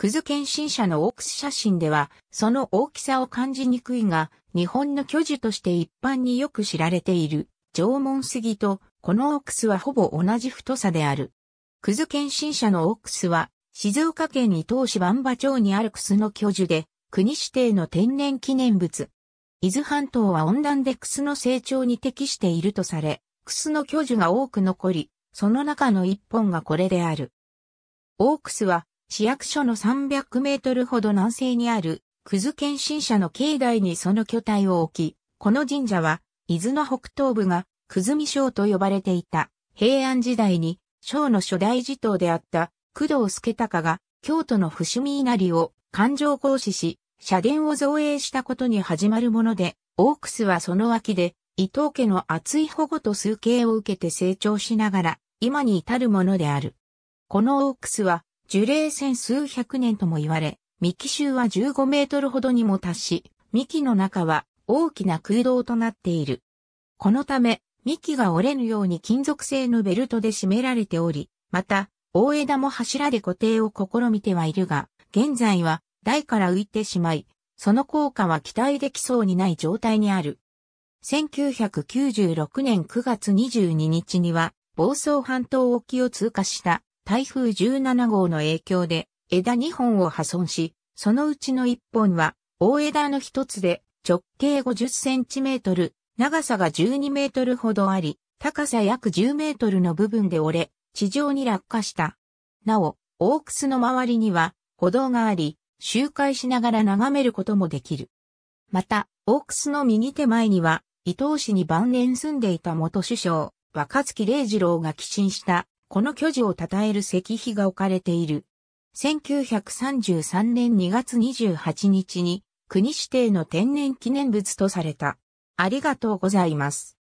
クズ献身者のオークス写真では、その大きさを感じにくいが、日本の巨樹として一般によく知られている、縄文杉と、このオークスはほぼ同じ太さである。クズ献身者のオークスは、静岡県伊東市万場町にあるクスの巨樹で、国指定の天然記念物。伊豆半島は温暖でクスの成長に適しているとされ、クスの巨樹が多く残り、その中の一本がこれである。オークスは市役所の300メートルほど南西にある、くず県神社の境内にその巨体を置き、この神社は、伊豆の北東部が、ずみ省と呼ばれていた、平安時代に、省の初代寺頭であった、工藤助隆が、京都の伏見稲荷を、環状行使し、社殿を造営したことに始まるもので、オークスはその脇で、伊藤家の厚い保護と崇敬を受けて成長しながら、今に至るものである。このオークスは、樹齢千数百年とも言われ、幹周は15メートルほどにも達し、幹の中は大きな空洞となっている。このため、幹が折れぬように金属製のベルトで締められており、また、大枝も柱で固定を試みてはいるが、現在は台から浮いてしまい、その効果は期待できそうにない状態にある。1996年9月22日には、房総半島沖を通過した台風17号の影響で枝2本を破損し、そのうちの1本は大枝の一つで直径50センチメートル、長さが12メートルほどあり、高さ約10メートルの部分で折れ、地上に落下した。なお、大楠の周りには歩道があり、周回しながら眺めることもできる。また、大楠の右手前には、伊東市に晩年住んでいた元首相、若月玲二郎が寄進したこの巨樹を称える石碑が置かれている。1933年2月28日に国指定の天然記念物とされた。ありがとうございます。